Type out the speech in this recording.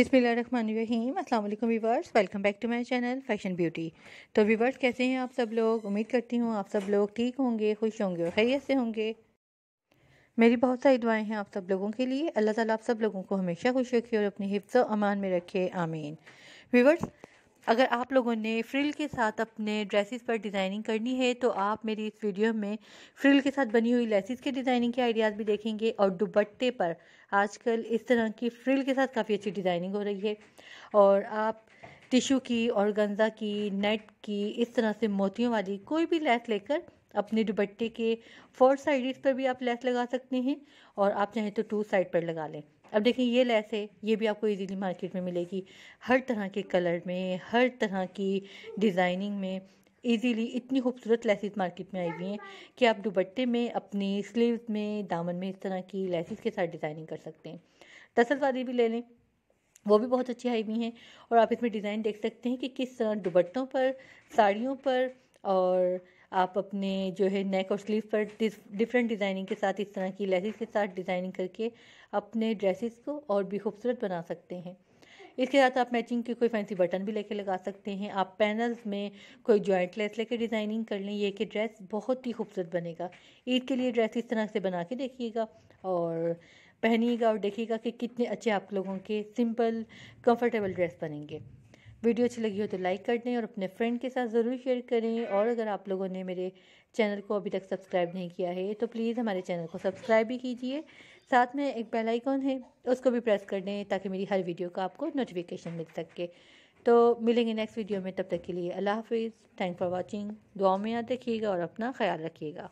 अस्सलाम वालेकुम viewers welcome back to my channel fashion beauty तो वीवर्स कैसे हैं आप सब लोग उम्मीद करती हूँ आप सब लोग ठीक होंगे खुश होंगे और खैरियत से होंगे मेरी बहुत सारी दुआएं हैं आप सब लोगों के लिए अल्लाह ताला आप सब लोगों को हमेशा खुश रखे और अपनी हिफ्ज़ अमान में रखे आमीन वीवर्स अगर आप लोगों ने फ्रिल के साथ अपने ड्रेसेस पर डिज़ाइनिंग करनी है तो आप मेरी इस वीडियो में फ्रिल के साथ बनी हुई लेसिस के डिज़ाइनिंग के आइडियाज़ भी देखेंगे और दुबट्टे पर आजकल इस तरह की फ्रिल के साथ काफ़ी अच्छी डिज़ाइनिंग हो रही है और आप टिशू की और गंजा की नेट की इस तरह से मोतियों वाली कोई भी लैस लेकर अपने दुपट्टे के फोर साइड पर भी आप लैस लगा सकते हैं और आप चाहें तो टू साइड पर लगा लें अब देखें ये लैस है ये भी आपको इजीली मार्केट में मिलेगी हर तरह के कलर में हर तरह की डिज़ाइनिंग में इजीली इतनी खूबसूरत लैसेस मार्केट में आई हुई हैं कि आप दुपट्टे में अपनी स्लीव्स में दामन में इस तरह की लैसेस के साथ डिज़ाइनिंग कर सकते हैं टसल वाली भी ले लें वो भी बहुत अच्छी हाई भी हैं और आप इसमें डिज़ाइन देख सकते हैं कि किस तरह दुबट्टों पर साड़ियों पर और आप अपने जो है नेक और स्लीव पर डिफरेंट डिज़ाइनिंग के साथ इस तरह की लेसिस के साथ डिज़ाइनिंग करके अपने ड्रेसेस को और भी खूबसूरत बना सकते हैं इसके साथ आप मैचिंग के कोई फैंसी बटन भी लेके लगा सकते हैं आप पैनल्स में कोई जॉइंट लेस लेके डिज़ाइनिंग कर लें ये कि ड्रेस बहुत ही खूबसूरत बनेगा ईद के लिए ड्रेस इस तरह से बना के देखिएगा और पहनिएगा और देखिएगा कि कितने अच्छे आप लोगों के सिंपल कंफर्टेबल ड्रेस बनेंगे वीडियो अच्छी लगी हो तो लाइक कर दें और अपने फ्रेंड के साथ ज़रूर शेयर करें और अगर आप लोगों ने मेरे चैनल को अभी तक सब्सक्राइब नहीं किया है तो प्लीज़ हमारे चैनल को सब्सक्राइब भी कीजिए साथ में एक बेल आइकॉन है उसको भी प्रेस कर दें ताकि मेरी हर वीडियो का आपको नोटिफिकेशन मिल सके तो मिलेंगे नेक्स्ट वीडियो में तब तक के लिए अल्लाह हाफिज़ थैंक फॉर वॉचिंग दुआ में याद रखिएगा और अपना ख्याल रखिएगा